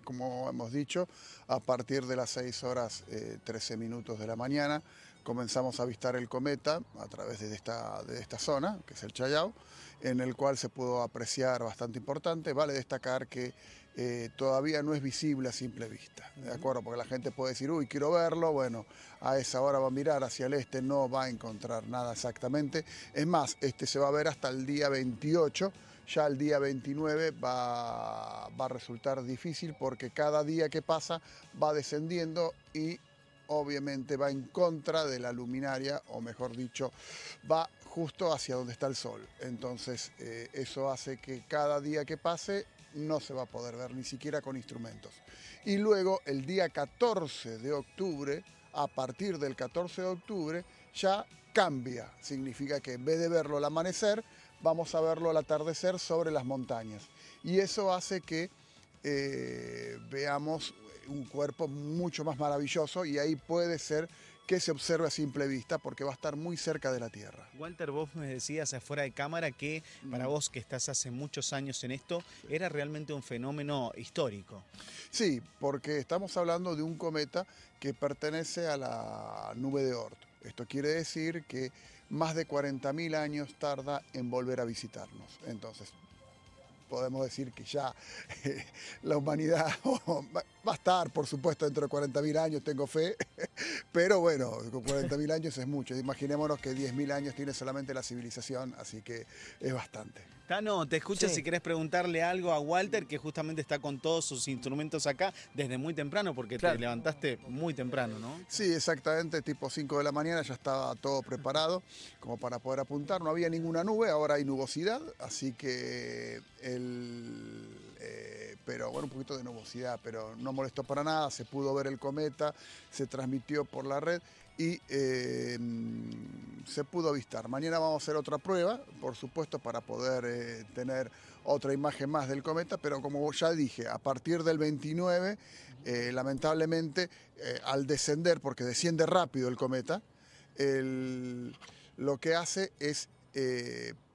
Eh, como hemos dicho, a partir de las 6 horas 13 eh, minutos de la mañana comenzamos a avistar el cometa a través de esta, de esta zona, que es el Chayao, en el cual se pudo apreciar bastante importante. Vale destacar que eh, todavía no es visible a simple vista, ¿de acuerdo? Porque la gente puede decir, uy, quiero verlo, bueno, a esa hora va a mirar hacia el este, no va a encontrar nada exactamente. Es más, este se va a ver hasta el día 28 ya el día 29 va, a resultar difícil porque cada día que pasa va descendiendo y obviamente va en contra de la luminaria, o mejor dicho, va justo hacia donde está el sol. Entonces eh, eso hace que cada día que pase no se va a poder ver ni siquiera con instrumentos. Y luego el día 14 de octubre, a partir del 14 de octubre, ya cambia. Significa que en vez de verlo al amanecer, vamos a verlo al atardecer sobre las montañas. Y eso hace que eh, veamos un cuerpo mucho más maravilloso y ahí puede ser que se observe a simple vista porque va a estar muy cerca de la Tierra. Walter, vos me decías afuera de cámara que para vos que estás hace muchos años en esto, era realmente un fenómeno histórico. Sí, porque estamos hablando de un cometa que pertenece a la nube de Oort. Esto quiere decir que más de 40.000 años tarda en volver a visitarnos. Entonces, podemos decir que ya la humanidad oh, va a estar, por supuesto, dentro de 40.000 años, tengo fe, pero bueno, 40.000 años es mucho. Imaginémonos que 10.000 años tiene solamente la civilización, así que es bastante no te escuchas si querés preguntarle algo a Walter, que justamente está con todos sus instrumentos acá desde muy temprano, porque te levantaste muy temprano, ¿no? Sí, exactamente, tipo 5 de la mañana ya estaba todo preparado como para poder apuntar. No había ninguna nube, ahora hay nubosidad, así que eh, bueno, un poquito de nubosidad, pero no molestó para nada, se pudo ver el cometa, se transmitió por la red y em, se pudo avistar. Mañana vamos a hacer otra prueba, por supuesto, para poder eh, tener otra imagen más del cometa, pero como ya dije, a partir del 29, eh, lamentablemente, eh, al descender, porque desciende rápido el cometa, lo que hace es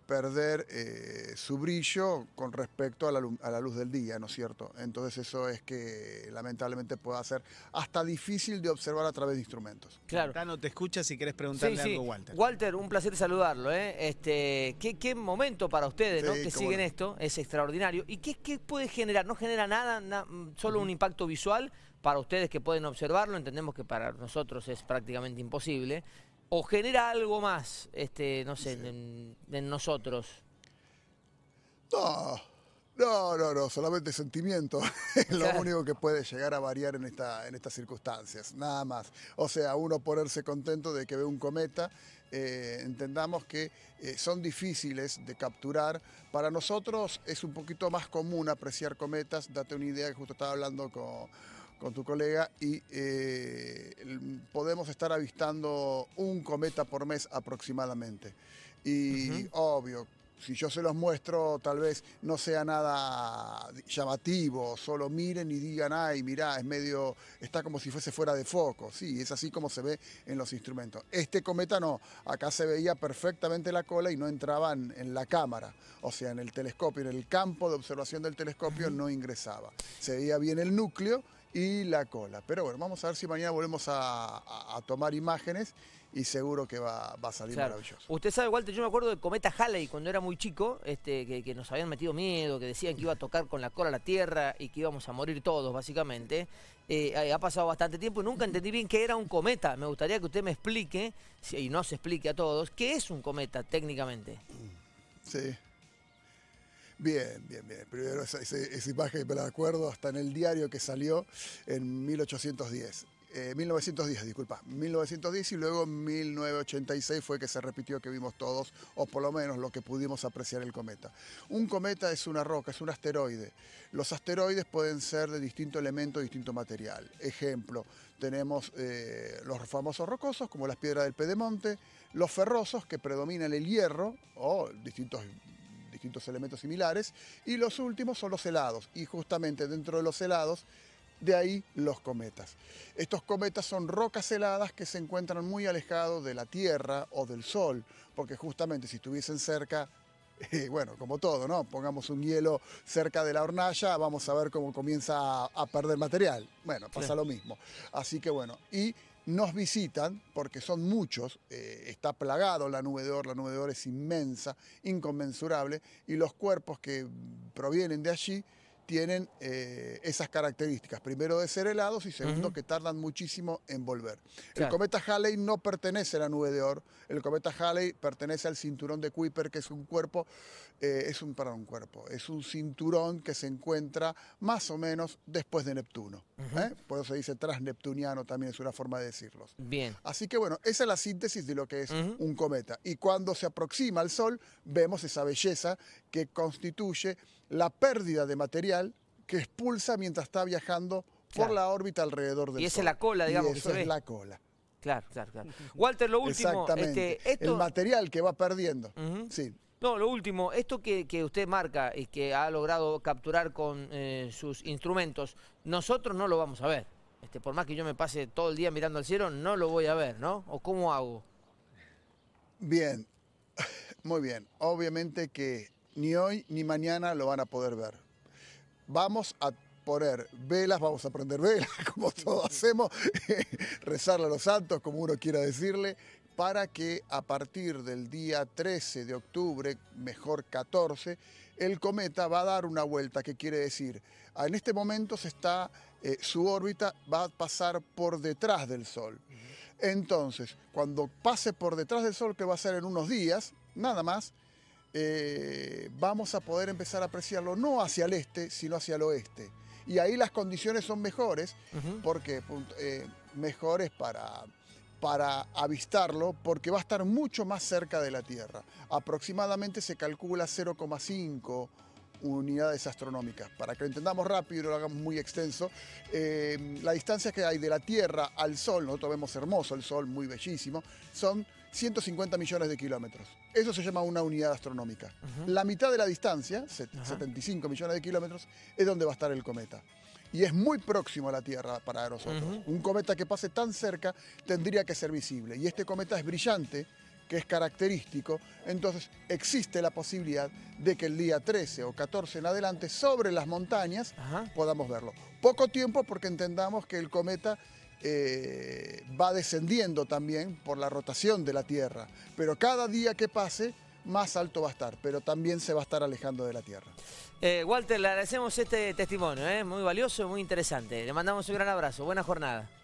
perder eh, su brillo con respecto a la, luz del día, ¿no es cierto? Entonces eso es que lamentablemente puede ser hasta difícil de observar a través de instrumentos. Claro. no te escucha si querés preguntarle algo a Walter. Walter, un placer saludarlo. ¿eh? Este, ¿qué, momento para ustedes que siguen esto, es extraordinario. ¿Y qué, puede generar? ¿No genera nada, solo un impacto visual para ustedes que pueden observarlo? Entendemos que para nosotros es prácticamente imposible o genera algo más, este, no sé, en, nosotros? No, no, no, solamente sentimiento es lo único que puede llegar a variar en, esta, en estas circunstancias, nada más. O sea, uno ponerse contento de que ve un cometa, eh, entendamos que eh, son difíciles de capturar. Para nosotros es un poquito más común apreciar cometas, date una idea que justo estaba hablando con con tu colega y eh, podemos estar avistando un cometa por mes aproximadamente. Y obvio, si yo se los muestro, tal vez no sea nada llamativo, solo miren y digan, ay, mirá, es medio, está como si fuese fuera de foco. Sí, es así como se ve en los instrumentos. Este cometa no, acá se veía perfectamente la cola y no entraban en la cámara, o sea, en el telescopio, en el campo de observación del telescopio no ingresaba. Se veía bien el núcleo y la cola. Pero bueno, vamos a ver si mañana volvemos a, tomar imágenes y seguro que va, a salir maravilloso. Usted sabe, Walter, yo me acuerdo del Cometa Halley cuando era muy chico, este, que, nos habían metido miedo, que decían que iba a tocar con la cola la tierra y que íbamos a morir todos, básicamente. Eh, ha pasado bastante tiempo y nunca entendí bien qué era un cometa. Me gustaría que usted me explique, y no se explique a todos, qué es un cometa técnicamente. Sí. Bien, bien, bien. Primero esa, imagen me la acuerdo hasta en el diario que salió en 1810. 1910, eh, disculpa, 1910 y luego 1986 fue que se repitió que vimos todos, o por lo menos lo que pudimos apreciar el cometa. Un cometa es una roca, es un asteroide. Los asteroides pueden ser de distinto elemento, distinto material. Ejemplo, tenemos eh, los famosos rocosos, como las piedras del Pedemonte, los ferrosos, que predominan el hierro, o distintos elementos similares. Y los últimos son los helados, y justamente dentro de los helados de ahí los cometas. Estos cometas son rocas heladas que se encuentran muy alejados de la Tierra o del Sol, porque justamente si estuviesen cerca, eh, bueno, como todo, ¿no? Pongamos un hielo cerca de la hornalla, vamos a ver cómo comienza a, perder material. Bueno, pasa lo mismo. Así que bueno, y nos visitan, porque son muchos, eh, está plagado la nube de oro, la nube de oro es inmensa, inconmensurable, y los cuerpos que provienen de allí tienen eh, esas características. Primero de ser helados y segundo que tardan muchísimo en volver. El cometa Halley no pertenece a la nube de oro. El cometa Halley pertenece al cinturón de Kuiper, que es un cuerpo, eh, es un, para un cuerpo, es un cinturón que se encuentra más o menos después de Neptuno. ¿eh? Por eso se dice transneptuniano también es una forma de decirlos. Bien. Así que bueno, esa es la síntesis de lo que es un cometa. Y cuando se aproxima al Sol, vemos esa belleza que constituye la pérdida de material que expulsa mientras está viajando por la órbita alrededor del Y esa es la cola, digamos. Y es la cola. Claro, claro, claro. Walter, lo último. Exactamente. Este, El material que va perdiendo. Sí. No, lo último, esto que, usted marca y que ha logrado capturar con eh, sus instrumentos, nosotros no lo vamos a ver. Este, por más que yo me pase todo el día mirando al cielo, no lo voy a ver, ¿no? ¿O cómo hago? Bien, muy bien. Obviamente que ni hoy ni mañana lo van a poder ver. Vamos a poner velas, vamos a prender velas, como todos hacemos, rezarle a los santos, como uno quiera decirle, para que a partir del día 13 de octubre, mejor 14, el cometa va a dar una vuelta, que quiere decir, en este momento se está, eh, su órbita va a pasar por detrás del Sol. Entonces, cuando pase por detrás del Sol, que va a ser en unos días, nada más, eh, vamos a poder empezar a apreciarlo no hacia el este, sino hacia el oeste. Y ahí las condiciones son mejores, porque eh, mejores para, para avistarlo, porque va a estar mucho más cerca de la Tierra. Aproximadamente se calcula 0,5 unidades astronómicas. Para que lo entendamos rápido y lo hagamos muy extenso, eh, la distancia que hay de la Tierra al Sol, nosotros vemos hermoso el Sol, muy bellísimo, son 150 millones de kilómetros. Eso se llama una unidad astronómica. La mitad de la distancia, 75 millones de kilómetros, es donde va a estar el cometa. Y es muy próximo a la Tierra para nosotros. Un cometa que pase tan cerca tendría que ser visible. Y este cometa es brillante, que es característico, entonces existe la posibilidad de que el día 13 o 14 en adelante, sobre las montañas, podamos verlo. Poco tiempo porque entendamos que el cometa eh, va descendiendo también por la rotación de la Tierra, pero cada día que pase más alto va a estar, pero también se va a estar alejando de la Tierra. Eh, Walter, le agradecemos este testimonio, eh, muy valioso, muy interesante. Le mandamos un gran abrazo, buena jornada.